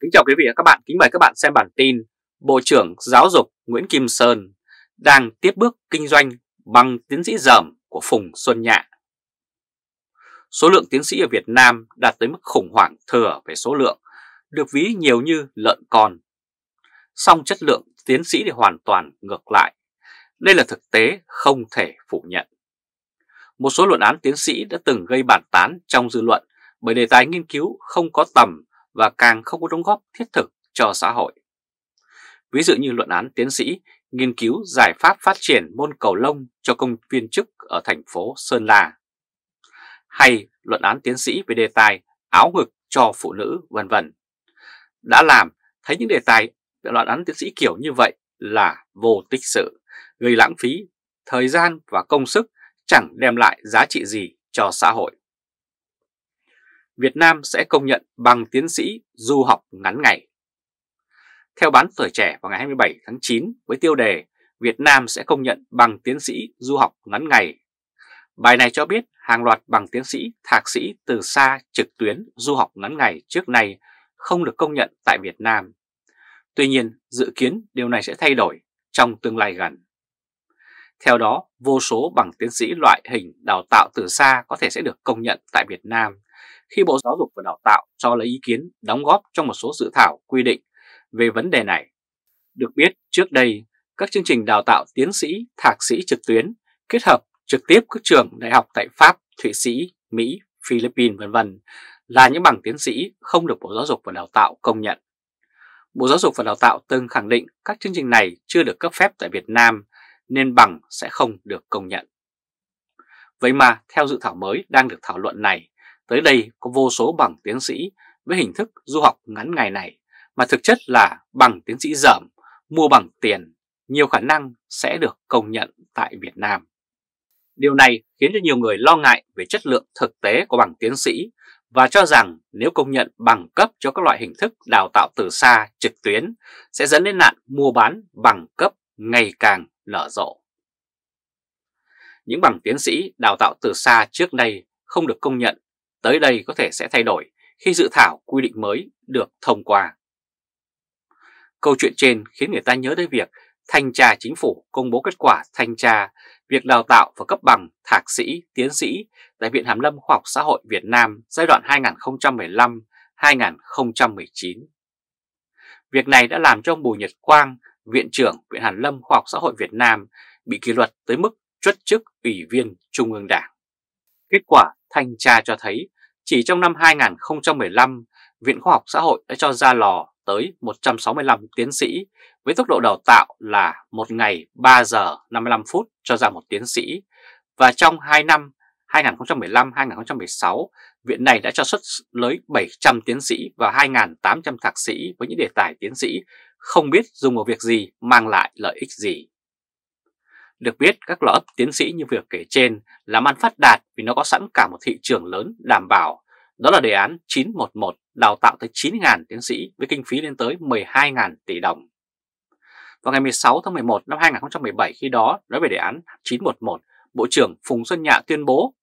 Kính chào quý vị và các bạn, kính mời các bạn xem bản tin Bộ trưởng Giáo dục Nguyễn Kim Sơn đang tiếp bước kinh doanh bằng tiến sĩ dởm của Phùng Xuân Nhạ. Số lượng tiến sĩ ở Việt Nam đạt tới mức khủng hoảng thừa về số lượng, được ví nhiều như lợn con. Song chất lượng tiến sĩ thì hoàn toàn ngược lại. Đây là thực tế không thể phủ nhận. Một số luận án tiến sĩ đã từng gây bản tán trong dư luận bởi đề tài nghiên cứu không có tầm và càng không có đóng góp thiết thực cho xã hội. Ví dụ như luận án tiến sĩ nghiên cứu giải pháp phát triển môn cầu lông cho công viên chức ở thành phố Sơn La hay luận án tiến sĩ về đề tài áo ngực cho phụ nữ vân vân. Đã làm thấy những đề tài luận án tiến sĩ kiểu như vậy là vô tích sự, gây lãng phí thời gian và công sức chẳng đem lại giá trị gì cho xã hội. Việt Nam sẽ công nhận bằng tiến sĩ du học ngắn ngày. Theo bán tuổi trẻ vào ngày 27 tháng 9 với tiêu đề Việt Nam sẽ công nhận bằng tiến sĩ du học ngắn ngày. Bài này cho biết hàng loạt bằng tiến sĩ, thạc sĩ từ xa trực tuyến du học ngắn ngày trước nay không được công nhận tại Việt Nam. Tuy nhiên, dự kiến điều này sẽ thay đổi trong tương lai gần. Theo đó, vô số bằng tiến sĩ loại hình đào tạo từ xa có thể sẽ được công nhận tại Việt Nam khi Bộ Giáo dục và Đào tạo cho lấy ý kiến đóng góp trong một số dự thảo quy định về vấn đề này. Được biết, trước đây, các chương trình đào tạo tiến sĩ, thạc sĩ trực tuyến kết hợp trực tiếp các trường đại học tại Pháp, Thụy Sĩ, Mỹ, Philippines v.v. là những bằng tiến sĩ không được Bộ Giáo dục và Đào tạo công nhận. Bộ Giáo dục và Đào tạo từng khẳng định các chương trình này chưa được cấp phép tại Việt Nam nên bằng sẽ không được công nhận. Vậy mà theo dự thảo mới đang được thảo luận này, Tới đây có vô số bằng tiến sĩ với hình thức du học ngắn ngày này mà thực chất là bằng tiến sĩ dởm, mua bằng tiền, nhiều khả năng sẽ được công nhận tại Việt Nam. Điều này khiến cho nhiều người lo ngại về chất lượng thực tế của bằng tiến sĩ và cho rằng nếu công nhận bằng cấp cho các loại hình thức đào tạo từ xa trực tuyến sẽ dẫn đến nạn mua bán bằng cấp ngày càng nở rộ. Những bằng tiến sĩ đào tạo từ xa trước đây không được công nhận Tới đây có thể sẽ thay đổi khi dự thảo quy định mới được thông qua. Câu chuyện trên khiến người ta nhớ tới việc thanh tra chính phủ công bố kết quả thanh tra việc đào tạo và cấp bằng thạc sĩ, tiến sĩ tại Viện Hàm Lâm Khoa học Xã hội Việt Nam giai đoạn 2015-2019. Việc này đã làm cho ông Bùi Nhật Quang, Viện trưởng Viện Hàn Lâm Khoa học Xã hội Việt Nam bị kỷ luật tới mức truất chức Ủy viên Trung ương Đảng. Kết quả thanh tra cho thấy chỉ trong năm 2015, Viện Khoa học Xã hội đã cho ra lò tới 165 tiến sĩ với tốc độ đào tạo là 1 ngày 3 giờ 55 phút cho ra một tiến sĩ và trong 2 năm 2015-2016, viện này đã cho xuất lới 700 tiến sĩ và 2.800 thạc sĩ với những đề tài tiến sĩ không biết dùng vào việc gì mang lại lợi ích gì. Được biết các lò ấp tiến sĩ như việc kể trên làm ăn phát đạt vì nó có sẵn cả một thị trường lớn đảm bảo. Đó là đề án 911 đào tạo tới 9.000 tiến sĩ với kinh phí lên tới 12.000 tỷ đồng. Vào ngày 16 tháng 11 năm 2017 khi đó nói về đề án 911, Bộ trưởng Phùng Xuân Nhạ tuyên bố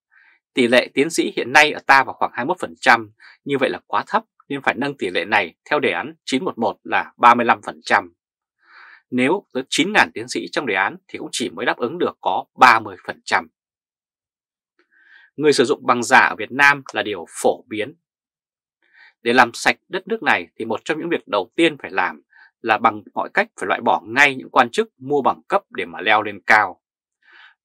tỷ lệ tiến sĩ hiện nay ở ta vào khoảng 21%, như vậy là quá thấp nên phải nâng tỷ lệ này theo đề án 911 là 35% nếu tới 9.000 tiến sĩ trong đề án thì cũng chỉ mới đáp ứng được có 30%. Người sử dụng bằng giả ở Việt Nam là điều phổ biến. Để làm sạch đất nước này thì một trong những việc đầu tiên phải làm là bằng mọi cách phải loại bỏ ngay những quan chức mua bằng cấp để mà leo lên cao.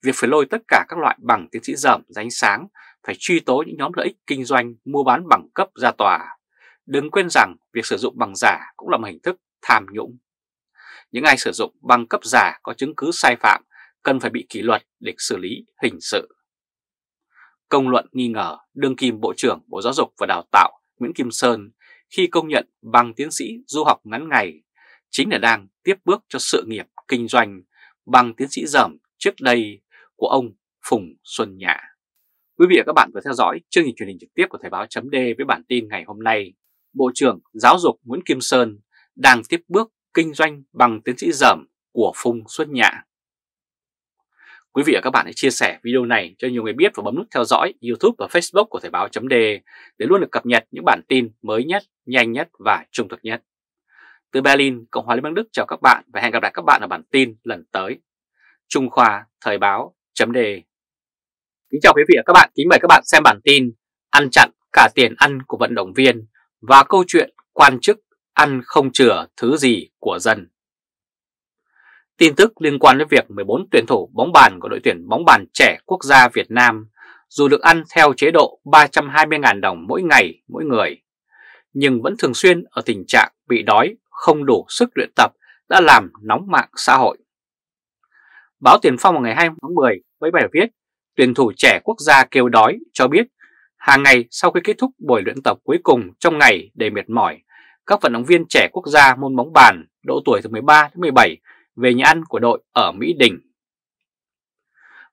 Việc phải lôi tất cả các loại bằng tiến sĩ dởm ra sáng, phải truy tố những nhóm lợi ích kinh doanh mua bán bằng cấp ra tòa. Đừng quên rằng việc sử dụng bằng giả cũng là một hình thức tham nhũng. Những ai sử dụng băng cấp giả có chứng cứ sai phạm cần phải bị kỷ luật để xử lý hình sự. Công luận nghi ngờ đương kim Bộ trưởng Bộ Giáo dục và Đào tạo Nguyễn Kim Sơn khi công nhận bằng tiến sĩ du học ngắn ngày chính là đang tiếp bước cho sự nghiệp kinh doanh bằng tiến sĩ dởm trước đây của ông Phùng Xuân Nhã. Quý vị và các bạn vừa theo dõi chương trình truyền hình trực tiếp của Thời báo chấm với bản tin ngày hôm nay. Bộ trưởng Giáo dục Nguyễn Kim Sơn đang tiếp bước kinh doanh bằng tiến sĩ dởm của Phùng Xuân Nhạ. Quý vị và các bạn hãy chia sẻ video này cho nhiều người biết và bấm nút theo dõi YouTube và Facebook của Thời báo chấm để luôn được cập nhật những bản tin mới nhất, nhanh nhất và trung thực nhất. Từ Berlin, Cộng hòa Liên bang Đức chào các bạn và hẹn gặp lại các bạn ở bản tin lần tới. Trung Khoa Thời báo chấm Kính chào quý vị và các bạn, kính mời các bạn xem bản tin Ăn chặn cả tiền ăn của vận động viên và câu chuyện quan chức ăn không chừa thứ gì của dân. Tin tức liên quan đến việc 14 tuyển thủ bóng bàn của đội tuyển bóng bàn trẻ quốc gia Việt Nam dù được ăn theo chế độ 320.000 đồng mỗi ngày mỗi người, nhưng vẫn thường xuyên ở tình trạng bị đói, không đủ sức luyện tập đã làm nóng mạng xã hội. Báo Tiền Phong vào ngày 20 tháng 10 với bài viết Tuyển thủ trẻ quốc gia kêu đói cho biết hàng ngày sau khi kết thúc buổi luyện tập cuối cùng trong ngày để mệt mỏi, các vận động viên trẻ quốc gia môn bóng bàn độ tuổi từ 13 đến 17 về nhà ăn của đội ở Mỹ Đình.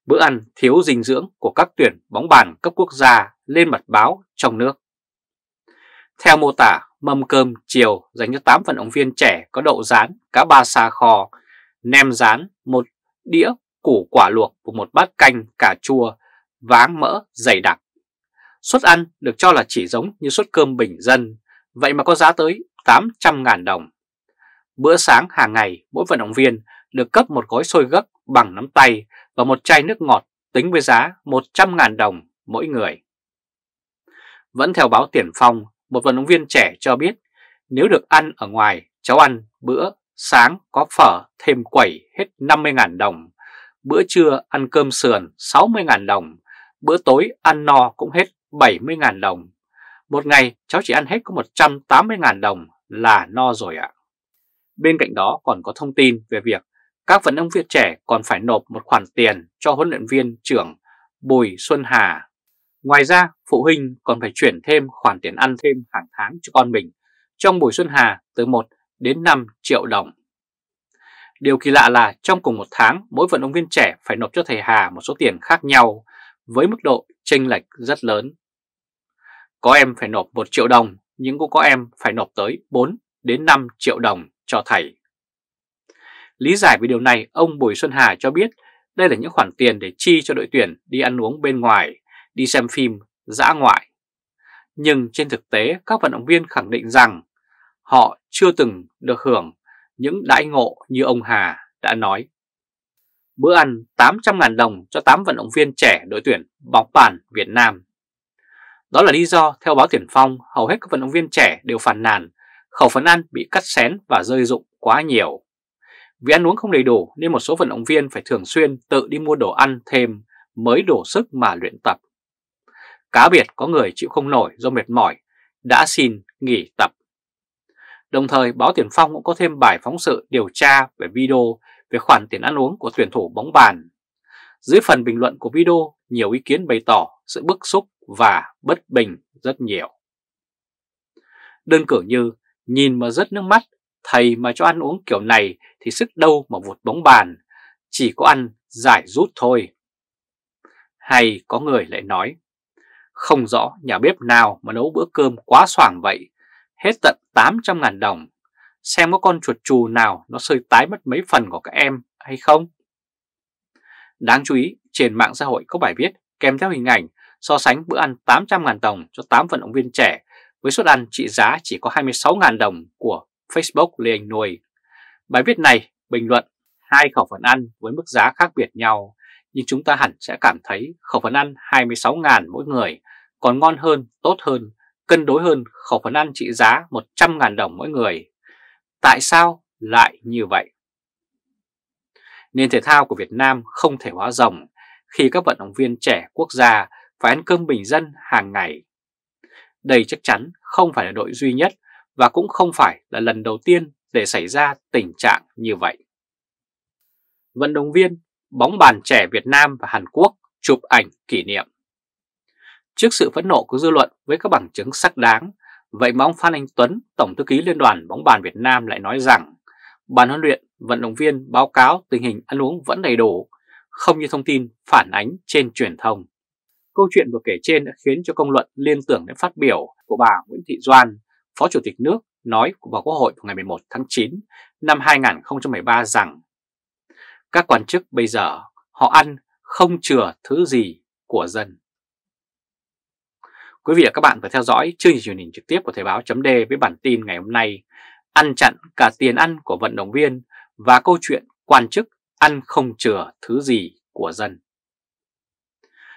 Bữa ăn thiếu dinh dưỡng của các tuyển bóng bàn cấp quốc gia lên mặt báo trong nước. Theo mô tả, mâm cơm chiều dành cho 8 vận động viên trẻ có đậu rán, cá ba sa kho, nem rán, một đĩa củ quả luộc và một bát canh cà chua, váng mỡ dày đặc. Suất ăn được cho là chỉ giống như suất cơm bình dân, vậy mà có giá tới 800.000 đồng. Bữa sáng hàng ngày, mỗi vận động viên được cấp một gói xôi gấc bằng nắm tay và một chai nước ngọt tính với giá 100.000 đồng mỗi người. Vẫn theo báo Tiền Phong, một vận động viên trẻ cho biết nếu được ăn ở ngoài, cháu ăn bữa sáng có phở thêm quẩy hết 50.000 đồng, bữa trưa ăn cơm sườn 60.000 đồng, bữa tối ăn no cũng hết 70.000 đồng một ngày cháu chỉ ăn hết có 180.000 đồng là no rồi ạ. Bên cạnh đó còn có thông tin về việc các vận động viên trẻ còn phải nộp một khoản tiền cho huấn luyện viên trưởng Bùi Xuân Hà. Ngoài ra, phụ huynh còn phải chuyển thêm khoản tiền ăn thêm hàng tháng cho con mình, trong Bùi Xuân Hà từ 1 đến 5 triệu đồng. Điều kỳ lạ là trong cùng một tháng, mỗi vận động viên trẻ phải nộp cho thầy Hà một số tiền khác nhau với mức độ chênh lệch rất lớn. Có em phải nộp 1 triệu đồng, nhưng cũng có em phải nộp tới 4 đến 5 triệu đồng cho thầy. Lý giải về điều này, ông Bùi Xuân Hà cho biết đây là những khoản tiền để chi cho đội tuyển đi ăn uống bên ngoài, đi xem phim, dã ngoại. Nhưng trên thực tế, các vận động viên khẳng định rằng họ chưa từng được hưởng những đãi ngộ như ông Hà đã nói. Bữa ăn 800.000 đồng cho 8 vận động viên trẻ đội tuyển bóng bàn Việt Nam đó là lý do theo báo Tiền Phong hầu hết các vận động viên trẻ đều phàn nàn khẩu phần ăn bị cắt xén và rơi dụng quá nhiều. Vì ăn uống không đầy đủ nên một số vận động viên phải thường xuyên tự đi mua đồ ăn thêm mới đủ sức mà luyện tập. Cá biệt có người chịu không nổi do mệt mỏi, đã xin nghỉ tập. Đồng thời báo Tiền Phong cũng có thêm bài phóng sự điều tra về video về khoản tiền ăn uống của tuyển thủ bóng bàn. Dưới phần bình luận của video, nhiều ý kiến bày tỏ sự bức xúc và bất bình rất nhiều. Đơn cử như nhìn mà rất nước mắt, thầy mà cho ăn uống kiểu này thì sức đâu mà vụt bóng bàn, chỉ có ăn giải rút thôi. Hay có người lại nói, không rõ nhà bếp nào mà nấu bữa cơm quá soảng vậy, hết tận 800 ngàn đồng, xem có con chuột chù nào nó sơi tái mất mấy phần của các em hay không. Đáng chú ý, trên mạng xã hội có bài viết kèm theo hình ảnh so sánh bữa ăn 800.000 đồng cho 8 vận động viên trẻ với suất ăn trị giá chỉ có 26.000 đồng của Facebook Lê Anh Nuôi. Bài viết này bình luận hai khẩu phần ăn với mức giá khác biệt nhau, nhưng chúng ta hẳn sẽ cảm thấy khẩu phần ăn 26.000 mỗi người còn ngon hơn, tốt hơn, cân đối hơn khẩu phần ăn trị giá 100.000 đồng mỗi người. Tại sao lại như vậy? Nền thể thao của Việt Nam không thể hóa rồng khi các vận động viên trẻ quốc gia phải ăn cơm bình dân hàng ngày. Đây chắc chắn không phải là đội duy nhất và cũng không phải là lần đầu tiên để xảy ra tình trạng như vậy. Vận động viên bóng bàn trẻ Việt Nam và Hàn Quốc chụp ảnh kỷ niệm. Trước sự phẫn nộ của dư luận với các bằng chứng sắc đáng, vậy mà ông Phan Anh Tuấn, Tổng thư ký Liên đoàn bóng bàn Việt Nam lại nói rằng ban huấn luyện vận động viên báo cáo tình hình ăn uống vẫn đầy đủ, không như thông tin phản ánh trên truyền thông. Câu chuyện vừa kể trên đã khiến cho công luận liên tưởng đến phát biểu của bà Nguyễn Thị Doan, Phó Chủ tịch nước nói vào Quốc hội ngày 11 tháng 9 năm 2013 rằng các quan chức bây giờ họ ăn không chừa thứ gì của dân. Quý vị và các bạn phải theo dõi chương trình truyền hình trực tiếp của Thời báo chấm với bản tin ngày hôm nay ăn chặn cả tiền ăn của vận động viên và câu chuyện quan chức ăn không chừa thứ gì của dân.